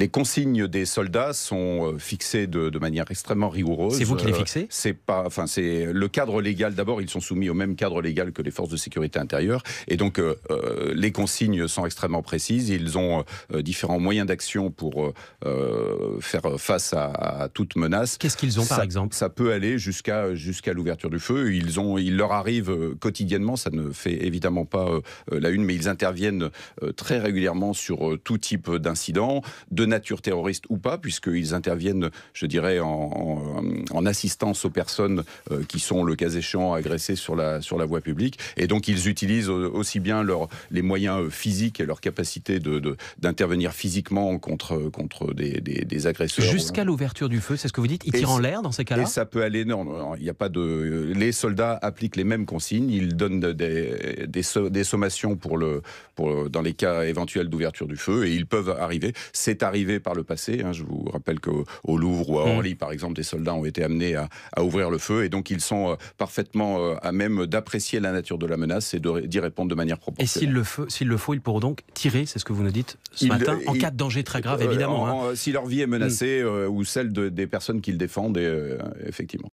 Les consignes des soldats sont euh, fixées de, manière extrêmement rigoureuse. C'est vous qui les euh, fixez C'est pas, enfin c'est le cadre légal. D'abord, ils sont soumis au même cadre légal que les forces de sécurité intérieure, et donc euh, les consignes sont extrêmement précises. Ils ont différents moyens d'action pour faire face à, toute menace. Qu'est-ce qu'ils ont par exemple Ça peut aller jusqu'à jusqu'à l'ouverture du feu. Ils ont, il leur arrive quotidiennement. Ça ne fait évidemment pas la une, mais ils interviennent très régulièrement sur tout type d'incident. De nature terroriste ou pas, puisqu'ils interviennent, je dirais, en, assistance aux personnes euh, qui sont, le cas échéant, agressées sur la, sur la voie publique. Et donc, ils utilisent aussi bien leur, les moyens euh, physiques et leur capacité d'intervenir de, d'intervenir physiquement contre, contre des, des, agresseurs. Jusqu'à l'ouverture du feu, c'est ce que vous dites Ils tirent en l'air dans ces cas-là Et ça peut aller. Non, il n'y a pas de. Les soldats appliquent les mêmes consignes. Ils donnent des, des, sommations pour le, pour, dans les cas éventuels d'ouverture du feu et ils peuvent arriver. C'est à arrivé par le passé. Hein. je vous rappelle qu'au Louvre ou à mmh. Orly, par exemple, des soldats ont été amenés à, ouvrir le feu et donc ils sont euh, parfaitement euh, à même d'apprécier la nature de la menace et d'y répondre de manière proportionnelle. Et s'il le, faut, ils pourront donc tirer, c'est ce que vous nous dites ce matin, en cas de danger très grave, euh, évidemment. Hein. Si leur vie est menacée mmh. ou celle des personnes qu'ils défendent, effectivement.